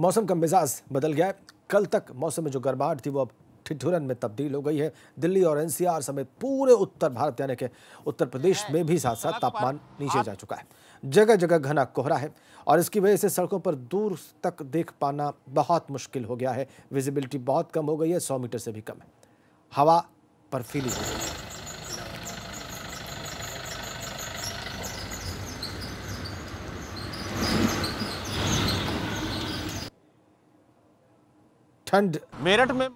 मौसम का मिजाज बदल गया है कल तक मौसम में जो गर्माहट थी वो अब ठिठुरन में तब्दील हो गई है दिल्ली और एनसीआर समेत पूरे उत्तर भारत यानी कि उत्तर प्रदेश में भी साथ साथ तापमान नीचे जा चुका है जगह जगह घना कोहरा है और इसकी वजह से सड़कों पर दूर तक देख पाना बहुत मुश्किल हो गया है विजिबिलिटी बहुत कम हो गई है सौ मीटर से भी कम है हवा बर्फीली हो गई है ठंड मेरठ में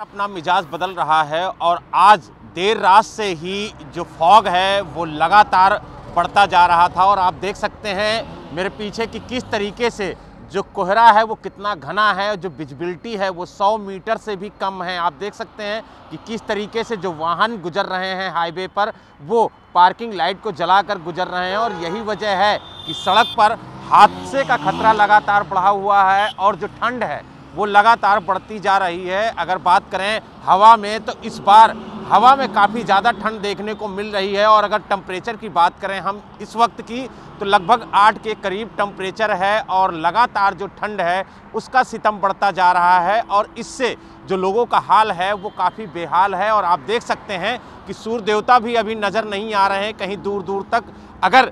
अपना मिजाज बदल रहा है और आज देर रात से ही जो फॉग है वो लगातार बढ़ता जा रहा था और आप देख सकते हैं मेरे पीछे कि किस तरीके से जो कोहरा है वो कितना घना है जो विजिबिलिटी है वो 100 मीटर से भी कम है आप देख सकते हैं कि किस तरीके से जो वाहन गुजर रहे हैं हाईवे पर वो पार्किंग लाइट को जलाकर गुजर रहे हैं और यही वजह है कि सड़क पर हादसे का खतरा लगातार बढ़ा हुआ है और जो ठंड है वो लगातार बढ़ती जा रही है अगर बात करें हवा में तो इस बार हवा में काफ़ी ज़्यादा ठंड देखने को मिल रही है और अगर टम्परेचर की बात करें हम इस वक्त की तो लगभग आठ के करीब टम्परेचर है और लगातार जो ठंड है उसका सितम बढ़ता जा रहा है और इससे जो लोगों का हाल है वो काफ़ी बेहाल है और आप देख सकते हैं कि सूर्य देवता भी अभी नज़र नहीं आ रहे हैं कहीं दूर दूर तक अगर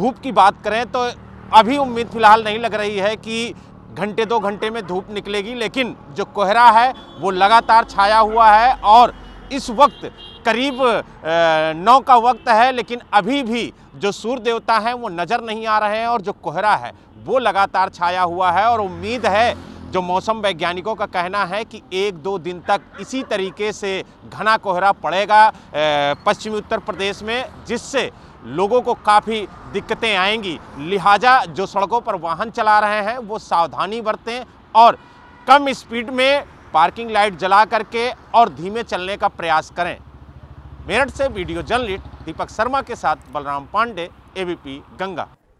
धूप की बात करें तो अभी उम्मीद फ़िलहाल नहीं लग रही है कि घंटे दो घंटे में धूप निकलेगी लेकिन जो कोहरा है वो लगातार छाया हुआ है और इस वक्त करीब नौ का वक्त है लेकिन अभी भी जो सूर्य देवता हैं वो नज़र नहीं आ रहे हैं और जो कोहरा है वो लगातार छाया हुआ है और उम्मीद है जो मौसम वैज्ञानिकों का कहना है कि एक दो दिन तक इसी तरीके से घना कोहरा पड़ेगा पश्चिमी उत्तर प्रदेश में जिससे लोगों को काफ़ी दिक्कतें आएंगी लिहाजा जो सड़कों पर वाहन चला रहे हैं वो सावधानी बरतें और कम स्पीड में पार्किंग लाइट जला करके और धीमे चलने का प्रयास करें मेरठ से वीडियो जर्नलिस्ट दीपक शर्मा के साथ बलराम पांडे एबीपी गंगा